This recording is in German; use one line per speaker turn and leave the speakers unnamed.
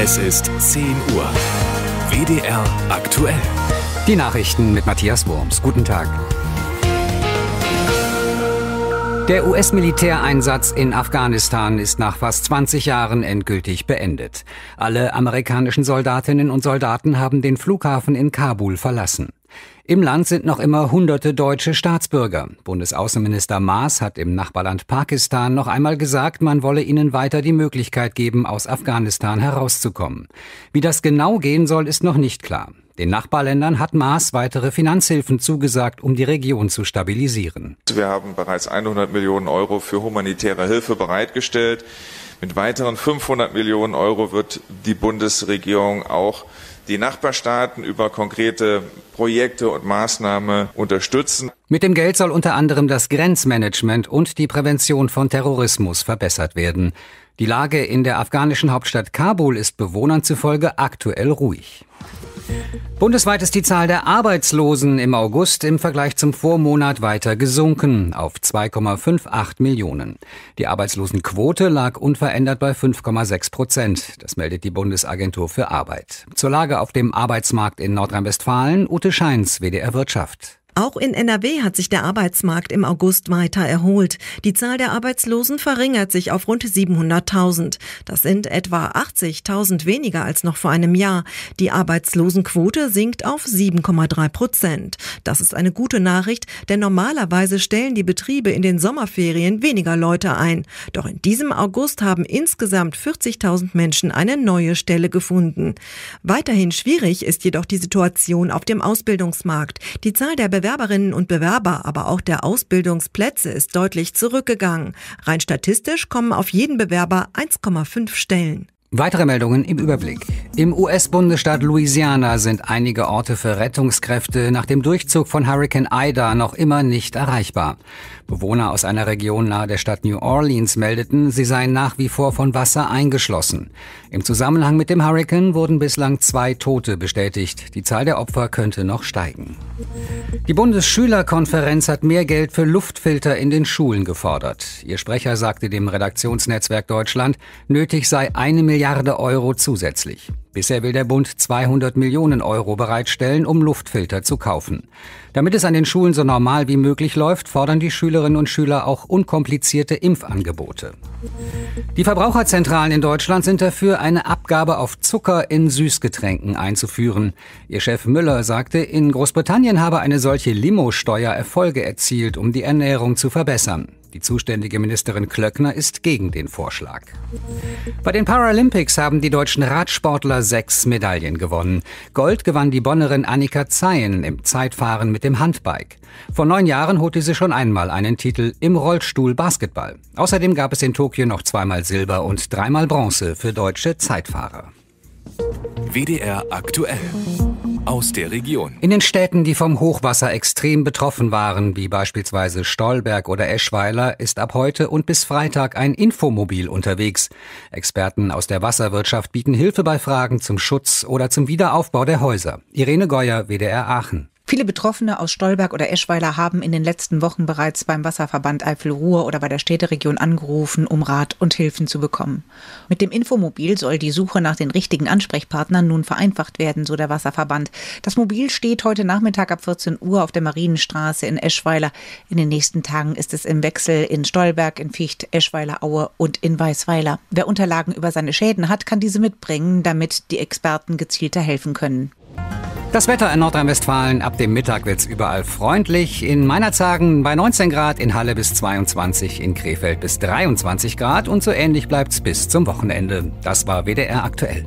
Es ist 10 Uhr. WDR aktuell. Die Nachrichten mit Matthias Wurms. Guten Tag. Der US-Militäreinsatz in Afghanistan ist nach fast 20 Jahren endgültig beendet. Alle amerikanischen Soldatinnen und Soldaten haben den Flughafen in Kabul verlassen. Im Land sind noch immer hunderte deutsche Staatsbürger. Bundesaußenminister Maas hat im Nachbarland Pakistan noch einmal gesagt, man wolle ihnen weiter die Möglichkeit geben, aus Afghanistan herauszukommen. Wie das genau gehen soll, ist noch nicht klar. Den Nachbarländern hat Maas weitere Finanzhilfen zugesagt, um die Region zu stabilisieren.
Wir haben bereits 100 Millionen Euro für humanitäre Hilfe bereitgestellt. Mit weiteren 500 Millionen Euro wird die Bundesregierung auch die Nachbarstaaten über konkrete Projekte und Maßnahmen unterstützen.
Mit dem Geld soll unter anderem das Grenzmanagement und die Prävention von Terrorismus verbessert werden. Die Lage in der afghanischen Hauptstadt Kabul ist Bewohnern zufolge aktuell ruhig. Bundesweit ist die Zahl der Arbeitslosen im August im Vergleich zum Vormonat weiter gesunken auf 2,58 Millionen. Die Arbeitslosenquote lag unverändert bei 5,6 Prozent. Das meldet die Bundesagentur für Arbeit. Zur Lage auf dem Arbeitsmarkt in Nordrhein-Westfalen, Ute Scheins, WDR Wirtschaft.
Auch in NRW hat sich der Arbeitsmarkt im August weiter erholt. Die Zahl der Arbeitslosen verringert sich auf rund 700.000. Das sind etwa 80.000 weniger als noch vor einem Jahr. Die Arbeitslosenquote sinkt auf 7,3 Prozent. Das ist eine gute Nachricht, denn normalerweise stellen die Betriebe in den Sommerferien weniger Leute ein. Doch in diesem August haben insgesamt 40.000 Menschen eine neue Stelle gefunden. Weiterhin schwierig ist jedoch die Situation auf dem Ausbildungsmarkt. Die Zahl der Bewerber Bewerberinnen und Bewerber, aber auch der Ausbildungsplätze ist deutlich zurückgegangen. Rein statistisch kommen auf jeden Bewerber 1,5 Stellen.
Weitere Meldungen im Überblick. Im US-Bundesstaat Louisiana sind einige Orte für Rettungskräfte nach dem Durchzug von Hurricane Ida noch immer nicht erreichbar. Bewohner aus einer Region nahe der Stadt New Orleans meldeten, sie seien nach wie vor von Wasser eingeschlossen. Im Zusammenhang mit dem Hurricane wurden bislang zwei Tote bestätigt. Die Zahl der Opfer könnte noch steigen. Die Bundesschülerkonferenz hat mehr Geld für Luftfilter in den Schulen gefordert. Ihr Sprecher sagte dem Redaktionsnetzwerk Deutschland, nötig sei eine Milliarde Euro zusätzlich. Bisher will der Bund 200 Millionen Euro bereitstellen, um Luftfilter zu kaufen. Damit es an den Schulen so normal wie möglich läuft, fordern die Schülerinnen und Schüler auch unkomplizierte Impfangebote. Die Verbraucherzentralen in Deutschland sind dafür, eine Abgabe auf Zucker in Süßgetränken einzuführen. Ihr Chef Müller sagte, in Großbritannien habe eine solche Limo-Steuer Erfolge erzielt, um die Ernährung zu verbessern. Die zuständige Ministerin Klöckner ist gegen den Vorschlag. Bei den Paralympics haben die deutschen Radsportler sechs Medaillen gewonnen. Gold gewann die Bonnerin Annika Zeien im Zeitfahren mit dem Handbike. Vor neun Jahren holte sie schon einmal einen Titel im Rollstuhl Basketball. Außerdem gab es in Tokio noch zweimal Silber und dreimal Bronze für deutsche Zeitfahrer. WDR aktuell aus der Region. In den Städten, die vom Hochwasser extrem betroffen waren, wie beispielsweise Stolberg oder Eschweiler, ist ab heute und bis Freitag ein Infomobil unterwegs. Experten aus der Wasserwirtschaft bieten Hilfe bei Fragen zum Schutz oder zum Wiederaufbau der Häuser. Irene Geuer, WDR Aachen. Viele
Betroffene aus Stolberg oder Eschweiler haben in den letzten Wochen bereits beim Wasserverband Eifel-Ruhr oder bei der Städteregion angerufen, um Rat und Hilfen zu bekommen. Mit dem Infomobil soll die Suche nach den richtigen Ansprechpartnern nun vereinfacht werden, so der Wasserverband. Das Mobil steht heute Nachmittag ab 14 Uhr auf der Marienstraße in Eschweiler. In den nächsten Tagen ist es im Wechsel in Stolberg, in Ficht, Eschweiler Aue und in Weißweiler. Wer Unterlagen über seine Schäden hat, kann diese mitbringen, damit die Experten gezielter helfen können.
Das Wetter in Nordrhein-Westfalen ab dem Mittag wird es überall freundlich. In meiner Meinerzagen bei 19 Grad, in Halle bis 22, in Krefeld bis 23 Grad und so ähnlich bleibt es bis zum Wochenende. Das war WDR aktuell.